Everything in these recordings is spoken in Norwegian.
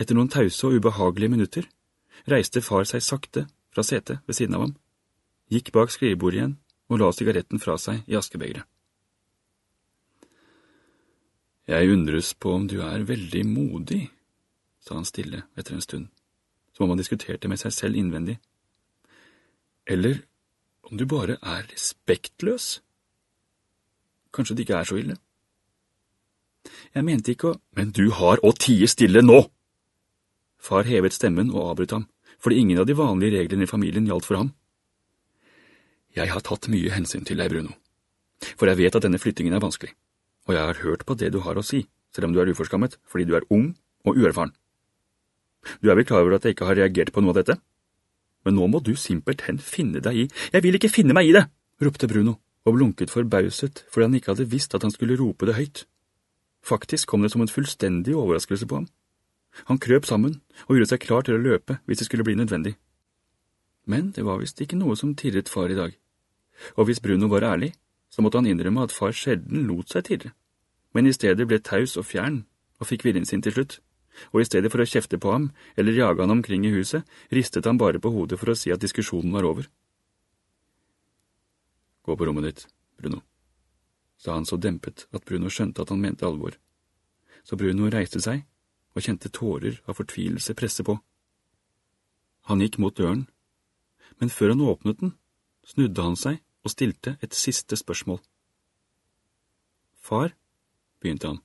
Etter noen tause og ubehagelige minutter reiste far seg sakte fra setet ved siden av ham, gikk bak skrivebordet igjen og la sigaretten fra seg i askebegeret. Jeg undres på om du er veldig modig, sa han stille etter en stund, som om han diskuterte med seg selv innvendig. Eller om du bare er respektløs? Kanskje det ikke er så ille? Jeg mente ikke å… Men du har å tie stille nå! Far hevet stemmen og avbrøt ham, fordi ingen av de vanlige reglene i familien gjaldt for ham. Jeg har tatt mye hensyn til deg, Bruno, for jeg vet at denne flyttingen er vanskelig, og jeg har hørt på det du har å si, selv om du er uforskammet, fordi du er ung og uerfaren. Du er vel klar over at jeg ikke har reagert på noe av dette? Men nå må du simpelthen finne deg i… Jeg vil ikke finne meg i det! ropte Bruno og blunket forbauset fordi han ikke hadde visst at han skulle rope det høyt. Faktisk kom det som en fullstendig overraskelse på ham. Han krøp sammen og gjorde seg klar til å løpe hvis det skulle bli nødvendig. Men det var visst ikke noe som tirret far i dag, og hvis Bruno var ærlig, så måtte han innrømme at far sjelden lot seg tirre, men i stedet ble taus og fjern og fikk viljen sin til slutt, og i stedet for å kjefte på ham eller jage han omkring i huset, ristet han bare på hodet for å si at diskusjonen var over. Gå på rommet ditt, Bruno, sa han så dempet at Bruno skjønte at han mente alvor. Så Bruno reiste seg og kjente tårer av fortvilelse presse på. Han gikk mot døren, men før han åpnet den, snudde han seg og stilte et siste spørsmål. Far, begynte han.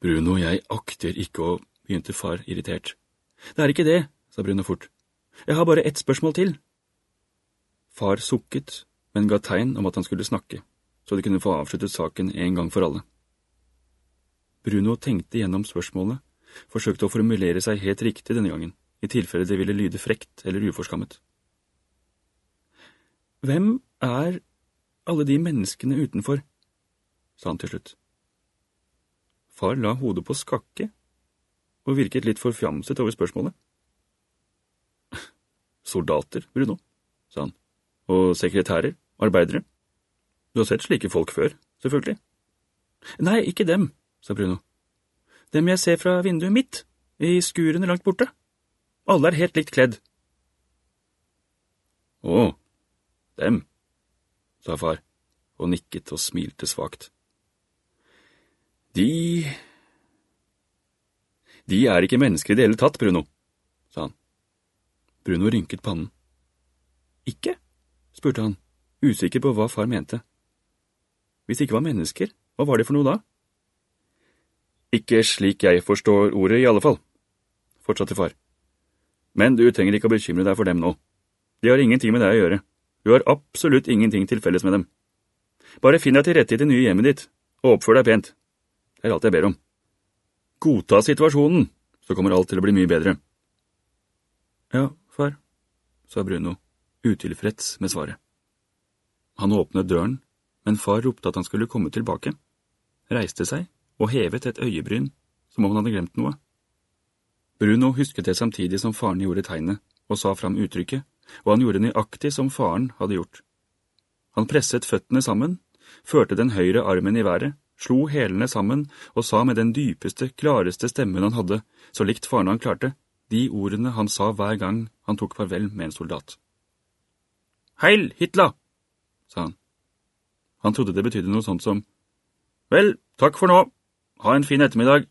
Bruno, jeg akter ikke å… begynte far irritert. Det er ikke det, sa Bruno fort. Jeg har bare ett spørsmål til. Far sukket, men ga tegn om at han skulle snakke, så de kunne få avsluttet saken en gang for alle. Bruno tenkte gjennom spørsmålet forsøkte å formulere seg helt riktig denne gangen, i tilfelle det ville lyde frekt eller uforskammet. Hvem er alle de menneskene utenfor? sa han til slutt. Far la hodet på skakke og virket litt forfjamset over spørsmålet. Soldater, Bruno, sa han, og sekretærer, arbeidere. Du har sett slike folk før, selvfølgelig. Nei, ikke dem, sa Bruno dem jeg ser fra vinduet mitt, i skurene langt borte. Alle er helt likt kledd. Å, dem, sa far og nikket og smilte svakt. De De er ikke mennesker i det hele tatt, Bruno, sa han. Bruno rynket pannen. Ikke? spurte han, usikker på hva far mente. Hvis det ikke var mennesker, hva var de for noe da? Ikke slik jeg forstår ordet, i alle fall, fortsatte far. Men du trenger ikke å bekymre deg for dem nå. De har ingenting med deg å gjøre. Du har absolutt ingenting til felles med dem. Bare finn deg til rette i det nye hjemmet ditt, og oppfør deg pent. Det er alt jeg ber om. Godta situasjonen, så kommer alt til å bli mye bedre. Ja, far, sa Bruno, utilfreds med svaret. Han åpnet døren, men far ropte at han skulle komme tilbake, reiste seg og hevet et øyebryn, som om han hadde glemt noe. Bruno husket det samtidig som faren gjorde tegnet, og sa fram uttrykket, og han gjorde nøyaktig som faren hadde gjort. Han presset føttene sammen, førte den høyre armen i været, slo hælene sammen og sa med den dypeste, klareste stemmen han hadde, så likt faren han klarte, de ordene han sa hver gang han tok farvel med en soldat. Heil, Hitler! sa han. Han trodde det betydde noe sånt som Vel, takk for nå. Ha en fin ettermiddag!